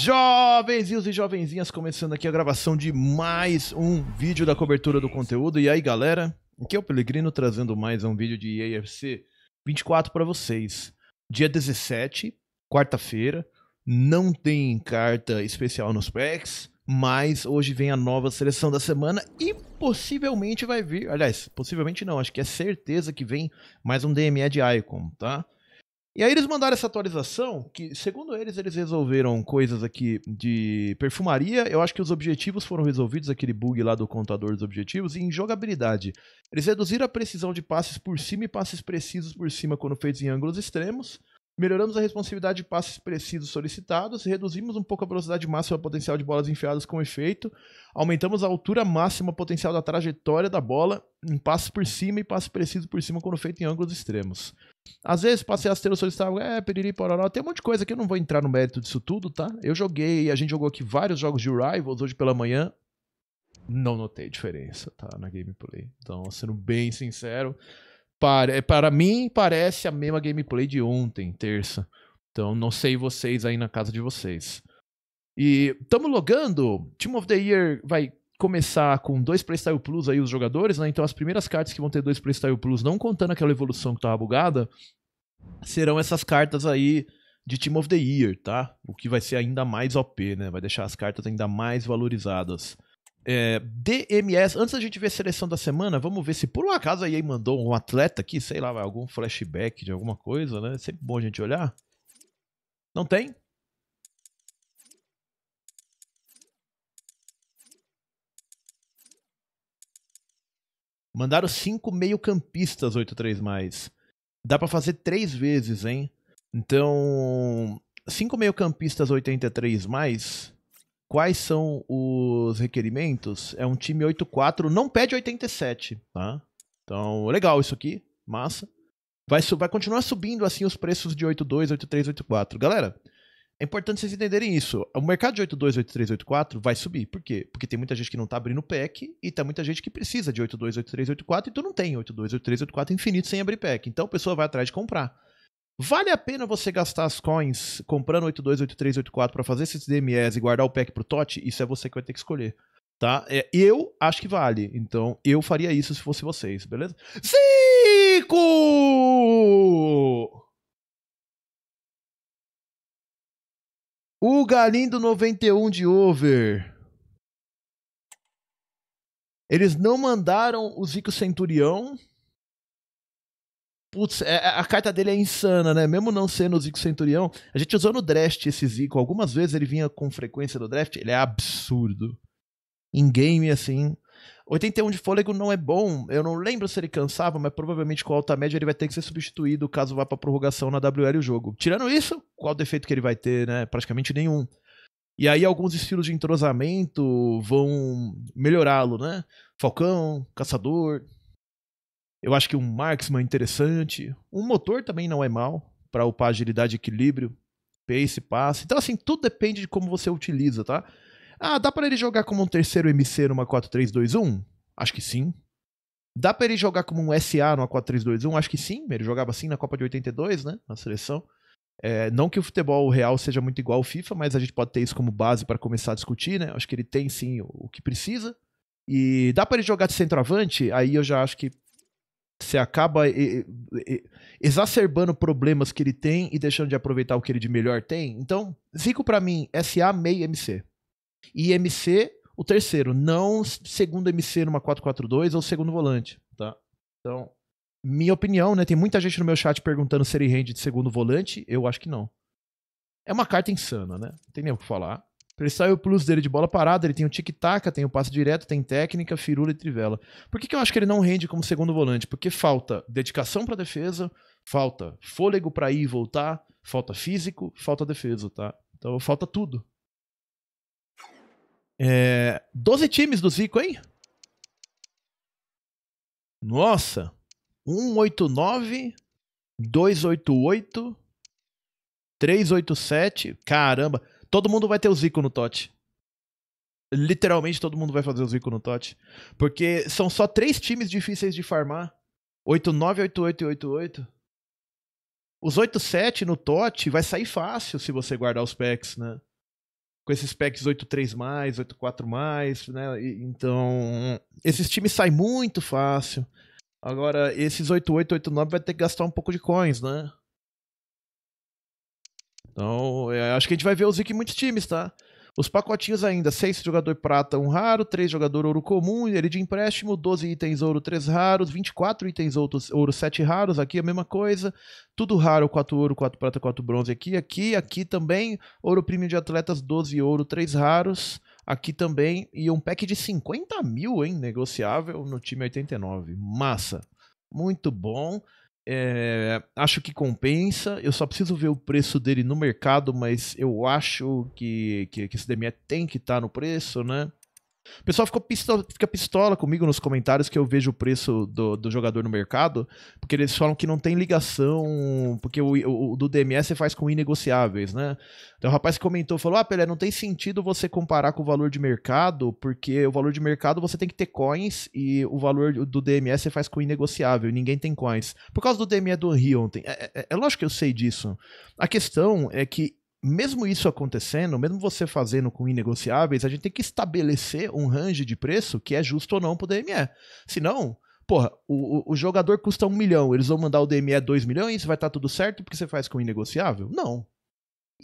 Jovenzinhos e jovenzinhas, começando aqui a gravação de mais um vídeo da cobertura do conteúdo. E aí, galera, aqui é o Pelegrino trazendo mais um vídeo de AFC 24 para vocês. Dia 17, quarta-feira, não tem carta especial nos packs, mas hoje vem a nova seleção da semana e possivelmente vai vir, aliás, possivelmente não, acho que é certeza que vem mais um DME de Icon, tá? E aí eles mandaram essa atualização, que segundo eles, eles resolveram coisas aqui de perfumaria, eu acho que os objetivos foram resolvidos, aquele bug lá do contador dos objetivos, e em jogabilidade. Eles reduziram a precisão de passes por cima e passes precisos por cima quando feitos em ângulos extremos, Melhoramos a responsividade de passes precisos solicitados, reduzimos um pouco a velocidade máxima potencial de bolas enfiadas com efeito, aumentamos a altura máxima potencial da trajetória da bola em passes por cima e passes precisos por cima quando feito em ângulos extremos. Às vezes, passei a rasteiro solicitado, é, periri, pororó, tem um monte de coisa que eu não vou entrar no mérito disso tudo, tá? Eu joguei, a gente jogou aqui vários jogos de Rivals hoje pela manhã, não notei diferença, tá? Na gameplay. Então, sendo bem sincero, para, é, para mim parece a mesma gameplay de ontem, terça. Então não sei vocês aí na casa de vocês. E estamos logando. Team of the Year vai começar com dois Playstyle Plus aí os jogadores, né? Então as primeiras cartas que vão ter dois Playstyle Plus, não contando aquela evolução que tava bugada, serão essas cartas aí de Team of the Year, tá? O que vai ser ainda mais OP, né? Vai deixar as cartas ainda mais valorizadas. É, DMS, antes da gente ver a seleção da semana, vamos ver se por um acaso a EA mandou um atleta aqui, sei lá, algum flashback de alguma coisa, né? É sempre bom a gente olhar. Não tem? Mandaram cinco meio-campistas 83 mais. Dá para fazer três vezes, hein? Então, cinco meio-campistas 83 mais Quais são os requerimentos? É um time 8-4, não pede 87, tá? Então, legal isso aqui, massa. Vai, vai continuar subindo assim os preços de 8.2, 8.3, 8.4. Galera, é importante vocês entenderem isso. O mercado de 8.2, 8.3, 8.4 vai subir. Por quê? Porque tem muita gente que não está abrindo PEC e tem tá muita gente que precisa de 8.2, 8.3, 8.4 e tu não tem 8.2, 8.3, 8.4 infinito sem abrir PEC. Então a pessoa vai atrás de comprar. Vale a pena você gastar as coins comprando 82, 83, 84 para fazer esses DMS e guardar o pack pro TOT? Isso é você que vai ter que escolher. Tá? É, eu acho que vale. Então, eu faria isso se fosse vocês, beleza? Zico! O Galindo 91 de over. Eles não mandaram o Zico Centurião. Putz, é, é, a carta dele é insana, né? Mesmo não sendo o Zico Centurião, a gente usou no draft esse Zico. Algumas vezes ele vinha com frequência no draft. Ele é absurdo. Em game, assim. 81 de fôlego não é bom. Eu não lembro se ele cansava, mas provavelmente com alta média ele vai ter que ser substituído caso vá pra prorrogação na WL o jogo. Tirando isso, qual defeito que ele vai ter, né? Praticamente nenhum. E aí alguns estilos de entrosamento vão melhorá-lo, né? Falcão, Caçador, eu acho que um marksman é interessante. Um motor também não é mal para upar agilidade equilíbrio, pace, passe. Então, assim, tudo depende de como você utiliza, tá? Ah, dá para ele jogar como um terceiro MC numa 4-3-2-1? Acho que sim. Dá para ele jogar como um SA numa 4-3-2-1? Acho que sim. Ele jogava assim na Copa de 82, né? Na seleção. É, não que o futebol real seja muito igual ao FIFA, mas a gente pode ter isso como base para começar a discutir, né? Acho que ele tem sim o que precisa. E dá para ele jogar de centroavante? Aí eu já acho que você acaba exacerbando problemas que ele tem e deixando de aproveitar o que ele de melhor tem. Então, Zico para mim, SA, MEI, MC. E MC, o terceiro, não segundo MC numa 442 ou segundo volante, tá? Então, minha opinião, né? Tem muita gente no meu chat perguntando se ele rende de segundo volante. Eu acho que não. É uma carta insana, né? Não tem nem o que falar. Ele sai o plus dele de bola parada, ele tem o tic-tac, tem o passe direto, tem técnica, firula e trivela. Por que, que eu acho que ele não rende como segundo volante? Porque falta dedicação para defesa, falta fôlego para ir e voltar, falta físico, falta defesa, tá? Então falta tudo. É, 12 times do Zico, hein? Nossa! 189, 288, 387, caramba! Todo mundo vai ter o Zico no Tote. Literalmente todo mundo vai fazer o Zico no Tote. Porque são só três times difíceis de farmar. 89, 88 e 88. Os 87 no TOT vai sair fácil se você guardar os packs, né? Com esses packs 83 mais, 84 mais, né? então, esses times saem muito fácil. Agora, esses 88, 89 vai ter que gastar um pouco de coins, né? Então, é, acho que a gente vai ver o Vic em muitos times, tá? Os pacotinhos ainda, 6 jogador prata, 1 um raro, 3 jogador ouro comum, ele de empréstimo, 12 itens ouro, 3 raros, 24 itens outros, ouro, 7 raros, aqui a mesma coisa, tudo raro, 4 ouro, 4 prata, 4 bronze aqui, aqui, aqui também, ouro premium de atletas, 12 ouro, 3 raros, aqui também, e um pack de 50 mil, hein, negociável no time 89, massa, muito bom. É, acho que compensa. Eu só preciso ver o preço dele no mercado, mas eu acho que, que, que esse DME tem que estar tá no preço, né? O pessoal fica pistola, fica pistola comigo nos comentários que eu vejo o preço do, do jogador no mercado, porque eles falam que não tem ligação, porque o, o, do DMS você faz com inegociáveis, né? Então o rapaz comentou, falou, ah, Pelé, não tem sentido você comparar com o valor de mercado, porque o valor de mercado você tem que ter coins e o valor do DMS você faz com inegociável, e ninguém tem coins. Por causa do DMS do Rio ontem. É, é, é lógico que eu sei disso. A questão é que mesmo isso acontecendo, mesmo você fazendo com inegociáveis, a gente tem que estabelecer um range de preço que é justo ou não pro DME. Senão, porra, o, o jogador custa um milhão, eles vão mandar o DME dois milhões, vai estar tá tudo certo porque você faz com inegociável? Não.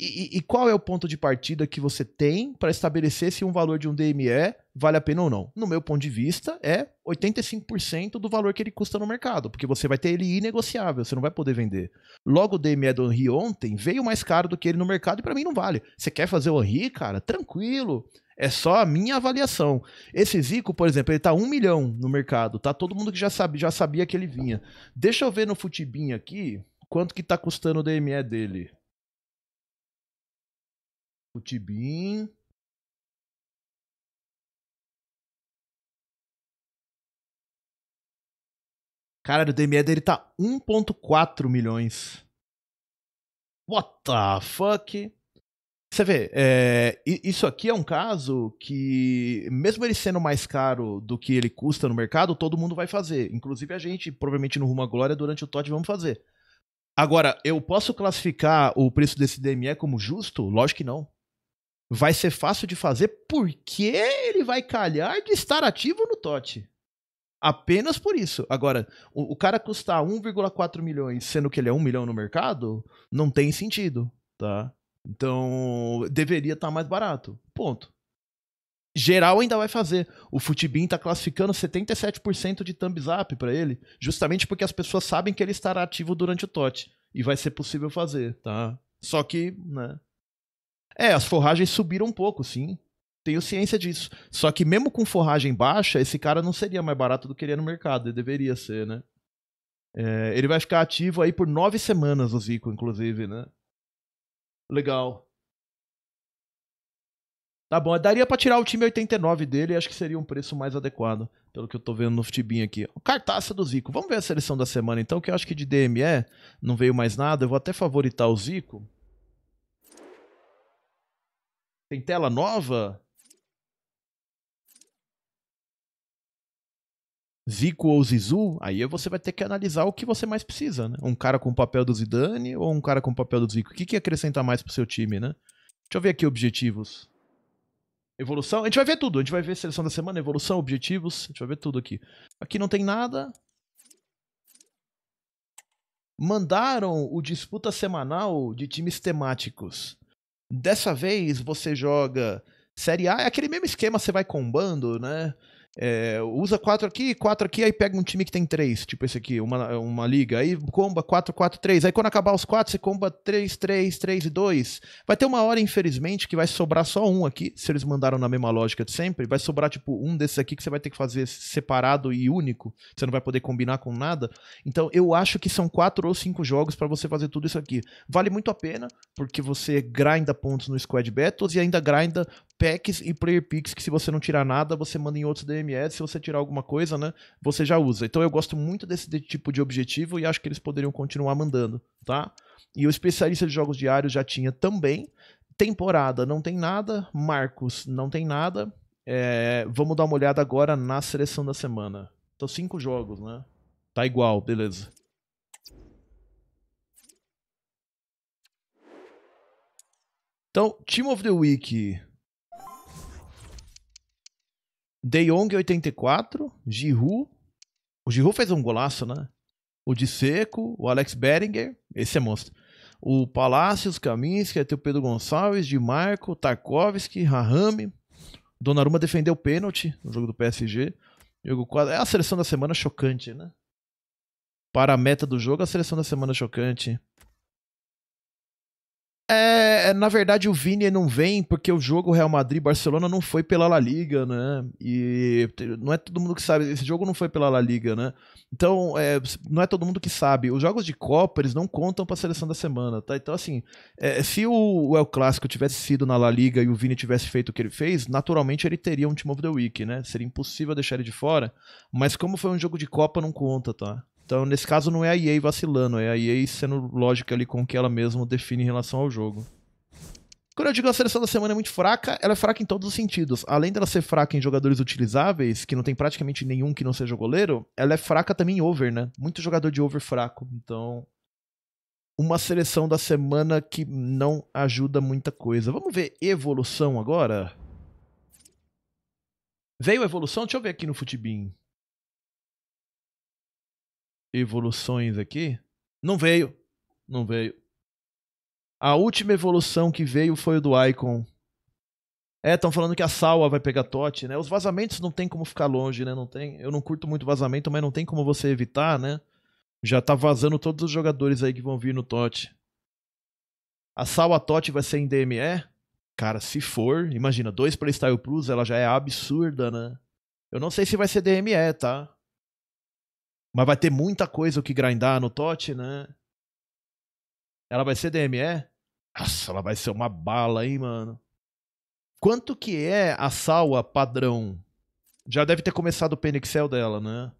E, e, qual é o ponto de partida que você tem para estabelecer se um valor de um DME vale a pena ou não? No meu ponto de vista, é 85% do valor que ele custa no mercado, porque você vai ter ele inegociável, você não vai poder vender. Logo, o DME do Henri ontem veio mais caro do que ele no mercado e para mim não vale. Você quer fazer o Henri, cara? Tranquilo. É só a minha avaliação. Esse Zico, por exemplo, ele tá um milhão no mercado, tá? Todo mundo que já, sabe, já sabia que ele vinha. Deixa eu ver no Futibin aqui quanto que tá custando o DME dele o Tibim. Cara, o DME dele tá 1.4 milhões. What the fuck? Você vê, é, isso aqui é um caso que, mesmo ele sendo mais caro do que ele custa no mercado, todo mundo vai fazer. Inclusive a gente, provavelmente no Rumo à Glória, durante o Todd vamos fazer. Agora, eu posso classificar o preço desse DME como justo? Lógico que não vai ser fácil de fazer porque ele vai calhar de estar ativo no TOT. Apenas por isso. Agora, o, o cara custar 1,4 milhões, sendo que ele é 1 milhão no mercado, não tem sentido, tá? Então, deveria estar tá mais barato. Ponto. Geral ainda vai fazer. O Futibin está classificando 77% de thumbs up para ele, justamente porque as pessoas sabem que ele estará ativo durante o TOT. E vai ser possível fazer, tá? Só que, né, é, as forragens subiram um pouco, sim. Tenho ciência disso. Só que mesmo com forragem baixa, esse cara não seria mais barato do que ele é no mercado. Ele deveria ser, né? É, ele vai ficar ativo aí por nove semanas, o Zico, inclusive, né? Legal. Tá bom, daria pra tirar o time 89 dele e acho que seria um preço mais adequado, pelo que eu tô vendo no Futibin aqui. cartaça do Zico. Vamos ver a seleção da semana então, que eu acho que de DME não veio mais nada. Eu vou até favoritar o Zico. Tem tela nova? Zico ou Zizu. aí você vai ter que analisar o que você mais precisa, né? Um cara com o papel do Zidane ou um cara com o papel do Zico? O que, que acrescenta mais pro seu time, né? Deixa eu ver aqui objetivos. Evolução, a gente vai ver tudo. A gente vai ver seleção da semana, evolução, objetivos. A gente vai ver tudo aqui. Aqui não tem nada. Mandaram o disputa semanal de times temáticos. Dessa vez você joga Série A, é aquele mesmo esquema, você vai combando, né? é, usa quatro aqui, quatro aqui, aí pega um time que tem três, tipo esse aqui, uma, uma liga, aí comba 4, 4, 3. Aí quando acabar os quatro, você comba 3, 3, 3 e 2. Vai ter uma hora, infelizmente, que vai sobrar só um aqui, se eles mandaram na mesma lógica de sempre. Vai sobrar, tipo, um desses aqui que você vai ter que fazer separado e único. Você não vai poder combinar com nada. Então eu acho que são quatro ou cinco jogos para você fazer tudo isso aqui. Vale muito a pena, porque você grinda pontos no Squad Battles e ainda grinda packs e player picks que se você não tirar nada, você manda em outros DMS, se você tirar alguma coisa, né, você já usa. Então eu gosto muito desse tipo de objetivo e acho que eles poderiam continuar mandando, tá? E o especialista de jogos diários já tinha também. Temporada não tem nada, Marcos não tem nada. É, vamos dar uma olhada agora na seleção da semana. Então, cinco jogos, né? Tá igual, beleza. Então, Team of the Week. De Jong 84, Giroud. O Giroud fez um golaço, né? O de Seco, o Alex Beringer, esse é monstro. O Palácios, Kaminski, até o Pedro Gonçalves, Di Marco, Tarkovski, Rahami. Donnarumma defendeu o pênalti no jogo do PSG. Jogo quadro. É a seleção da semana chocante, né? Para a meta do jogo, a seleção da semana chocante. É, é, na verdade o Vini não vem porque o jogo Real Madrid Barcelona não foi pela La Liga, né? E não é todo mundo que sabe, esse jogo não foi pela La Liga, né? Então, é, não é todo mundo que sabe. Os jogos de Copa, eles não contam para a seleção da semana, tá? Então, assim, é, é se o, El Clássico tivesse sido na La Liga e o Vini tivesse feito o que ele fez, naturalmente ele teria um Team of the Week, né? Seria impossível deixar ele de fora, mas como foi um jogo de Copa, não conta, tá? Então, nesse caso, não é a EA vacilando, é a EA sendo lógica ali com o que ela mesma define em relação ao jogo. Quando eu digo a seleção da semana é muito fraca, ela é fraca em todos os sentidos. Além dela ser fraca em jogadores utilizáveis, que não tem praticamente nenhum que não seja goleiro, ela é fraca também em over, né? Muito jogador de over fraco. Então, uma seleção da semana que não ajuda muita coisa. Vamos ver evolução agora? Veio evolução? Deixa eu ver aqui no Futibin evoluções aqui. Não veio. Não veio. A última evolução que veio foi o do Icon. É, estão falando que a Salwa vai pegar Tote, né? Os vazamentos não tem como ficar longe, né? Não tem, eu não curto muito vazamento, mas não tem como você evitar, né? Já tá vazando todos os jogadores aí que vão vir no Tote. A Salwa Tote vai ser em DME? Cara, se for, imagina, dois para Plus, ela já é absurda, né? Eu não sei se vai ser DME, tá? Mas vai ter muita coisa o que grindar no TOT, né? Ela vai ser DME? Nossa, ela vai ser uma bala, hein, mano? Quanto que é a salva padrão? Já deve ter começado o Penixel dela, né?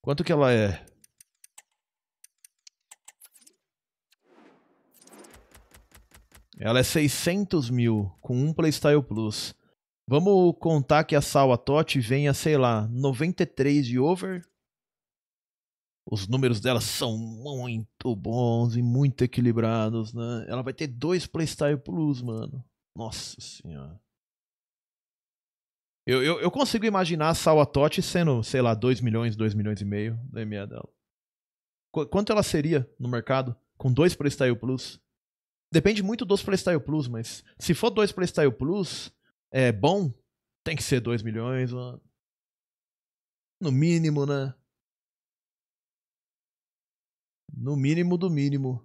Quanto que ela é? Ela é 600 mil com um Playstyle Plus. Vamos contar que a Sawa Totti venha, sei lá, 93 de over. Os números dela são muito bons e muito equilibrados, né? Ela vai ter dois Playstyle Plus, mano. Nossa senhora. Eu, eu, eu consigo imaginar a Sawa Totti sendo, sei lá, 2 milhões, 2 milhões e meio da EMEA dela. Qu quanto ela seria no mercado com dois Playstyle Plus? Depende muito dos Playstyle Plus, mas se for dois Playstyle Plus, é bom, tem que ser 2 milhões, mano. No mínimo, né? No mínimo do mínimo.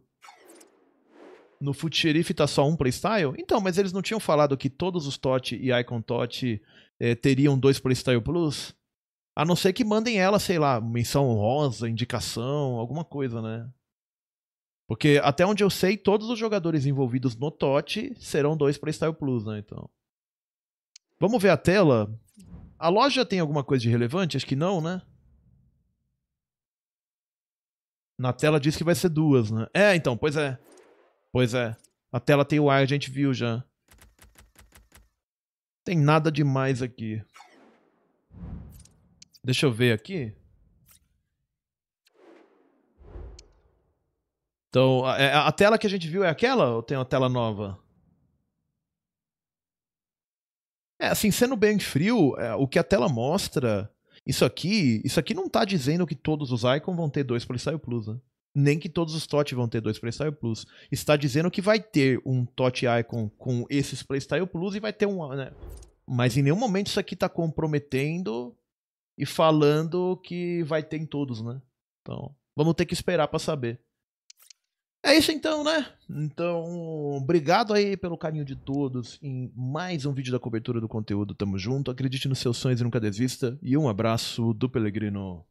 No Foot tá só um playstyle? Então, mas eles não tinham falado que todos os TOT e Icon TOT eh, teriam dois playstyle plus? A não ser que mandem ela, sei lá, menção rosa, indicação, alguma coisa, né? Porque até onde eu sei, todos os jogadores envolvidos no TOT serão dois playstyle plus, né? Então. Vamos ver a tela. A loja tem alguma coisa de relevante? Acho que não, né? Na tela diz que vai ser duas, né? É, então, pois é. Pois é. A tela tem o ar, a gente viu já. Tem nada demais aqui. Deixa eu ver aqui. Então, a, é, a tela que a gente viu é aquela ou tem uma tela nova? É, assim, sendo bem frio, é, o que a tela mostra, isso aqui, isso aqui não tá dizendo que todos os Icon vão ter dois Polysale Plus, né? Nem que todos os TOT vão ter dois Playstyle Plus. Está dizendo que vai ter um TOT Icon com esses Playstyle Plus e vai ter um. Né? Mas em nenhum momento isso aqui está comprometendo e falando que vai ter em todos, né? Então, vamos ter que esperar para saber. É isso então, né? Então, obrigado aí pelo carinho de todos em mais um vídeo da cobertura do conteúdo. Tamo junto. Acredite nos seus sonhos e nunca desista. E um abraço do Pelegrino.